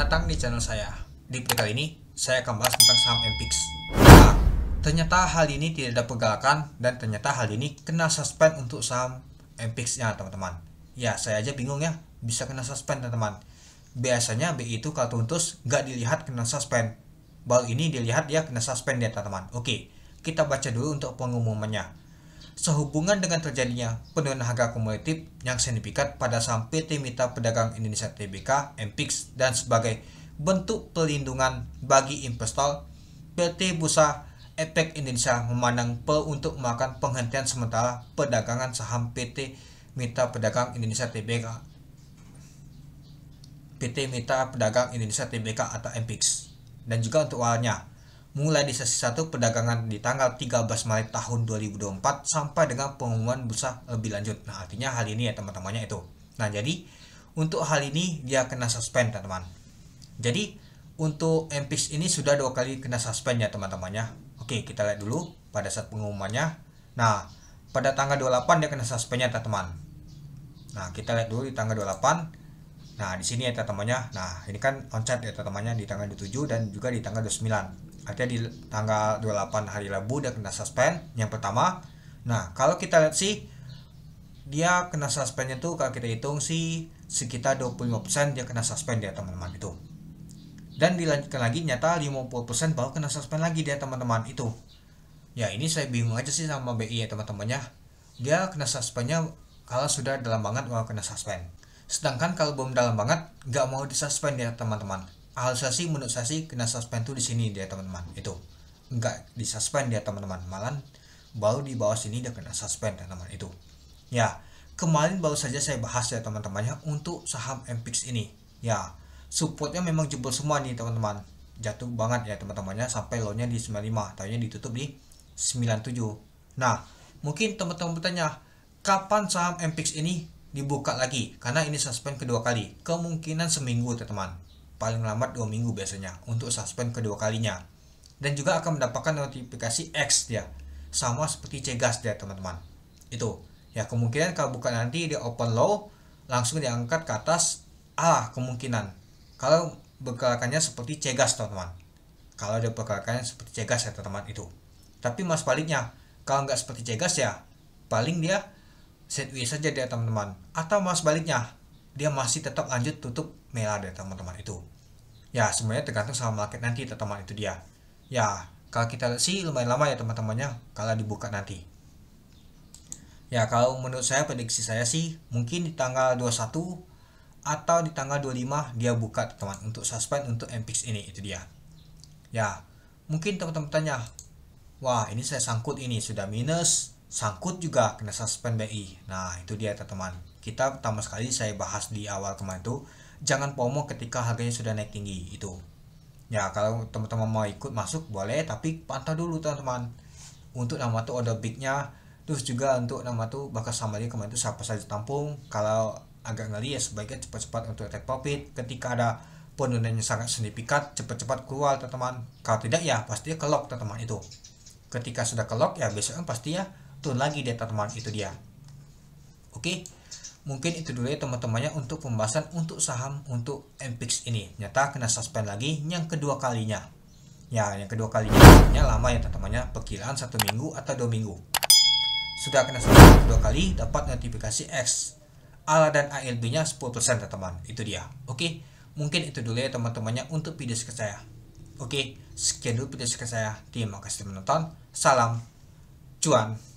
datang di channel saya. Di video kali ini, saya akan bahas tentang saham MPIX. Nah, ternyata hal ini tidak ada pergerakan dan ternyata hal ini kena suspend untuk saham MPIX-nya, teman-teman. Ya, saya aja bingung ya, bisa kena suspend, teman-teman. Biasanya BI itu kalau tuntus nggak dilihat kena suspend. Baru ini dilihat ya kena suspend ya, teman-teman. Oke, kita baca dulu untuk pengumumannya sehubungan dengan terjadinya penurunan harga komoditi yang signifikan pada saham PT Mitra Pedagang Indonesia TBK, MPIX, dan sebagai bentuk pelindungan bagi investor, PT Bursa Efek Indonesia memandang PE untuk melakukan penghentian sementara perdagangan saham PT Mitra Pedagang Indonesia TBK PT Mitra Pedagang Indonesia TBK atau MPIX dan juga untuk awalnya mulai di sesi satu perdagangan di tanggal 13 Maret tahun 2024 sampai dengan pengumuman bursa lebih lanjut. Nah, artinya hal ini ya teman-temannya itu. Nah, jadi untuk hal ini dia kena suspend, teman-teman. Jadi untuk MPIX ini sudah dua kali kena suspend ya teman-temannya. Oke, kita lihat dulu pada saat pengumumannya. Nah, pada tanggal 28 dia kena suspendnya teman-teman. Nah, kita lihat dulu di tanggal 28. Nah, di sini ya teman-temannya. Nah, ini kan onset ya teman-temannya di tanggal 27 dan juga di tanggal 29 artinya di tanggal 28 hari Rabu dia kena suspend yang pertama nah kalau kita lihat sih dia kena suspendnya tuh kalau kita hitung sih sekitar 25% dia kena suspend ya teman-teman itu dan dilanjutkan lagi nyata 50% baru kena suspend lagi dia teman-teman itu ya ini saya bingung aja sih sama BI ya teman-temannya dia kena suspendnya kalau sudah dalam banget mau kena suspend sedangkan kalau belum dalam banget nggak mau disuspend ya teman-teman Alsasi menurut sih kena suspend tuh di sini dia teman-teman itu enggak di suspend dia teman-teman malah baru di bawah sini dia kena suspend teman-teman itu ya kemarin baru saja saya bahas ya teman temannya untuk saham MPX ini ya supportnya memang jebol semua nih teman-teman jatuh banget ya teman-temannya sampai low-nya di 95 tahunya ditutup di 97 nah mungkin teman-teman bertanya kapan saham MPX ini dibuka lagi karena ini suspend kedua kali kemungkinan seminggu teman-teman paling lambat dua minggu biasanya untuk suspend kedua kalinya. Dan juga akan mendapatkan notifikasi X ya sama seperti cegas ya teman-teman. Itu, ya kemungkinan kalau bukan nanti di open low langsung diangkat ke atas ah kemungkinan. Kalau bergerakannya seperti cegas teman-teman. Kalau dia bergerakannya seperti cegas ya teman-teman itu. Tapi mas baliknya, kalau nggak seperti cegas ya, paling dia setwi saja dia teman-teman. Atau mas baliknya, dia masih tetap lanjut tutup mela dari teman-teman itu ya semuanya tergantung sama market nanti teman teman itu dia ya kalau kita lihat sih lumayan lama ya teman-temannya kalau dibuka nanti ya kalau menurut saya prediksi saya sih mungkin di tanggal 21 atau di tanggal 25 dia buka teman untuk suspend untuk MPX ini itu dia ya mungkin teman-teman tanya wah ini saya sangkut ini sudah minus sangkut juga kena suspend BI nah itu dia teman-teman kita pertama sekali saya bahas di awal kemarin itu jangan pomo ketika harganya sudah naik tinggi itu ya kalau teman-teman mau ikut masuk boleh tapi pantau dulu teman-teman untuk nama tuh order bignya terus juga untuk nama tuh bakal sama dia kemarin tuh siapa saja tampung kalau agak ngeri ya sebaiknya cepat-cepat untuk take profit ketika ada penurunan yang sangat signifikan cepat-cepat keluar teman-teman kalau tidak ya pastinya kelok teman-teman itu ketika sudah kelok ya besoknya kan pasti ya turun lagi deh teman-teman itu dia oke okay? mungkin itu dulu ya teman-temannya untuk pembahasan untuk saham untuk MPIX ini nyata kena suspend lagi yang kedua kalinya ya yang kedua kalinya ya, lama ya teman-temannya perkiraan satu minggu atau dua minggu sudah kena suspend dua kali dapat notifikasi X ALA dan ALB nya 10% teman-teman itu dia oke mungkin itu dulu ya teman-temannya untuk video saya oke sekian dulu video saya terima kasih menonton salam cuan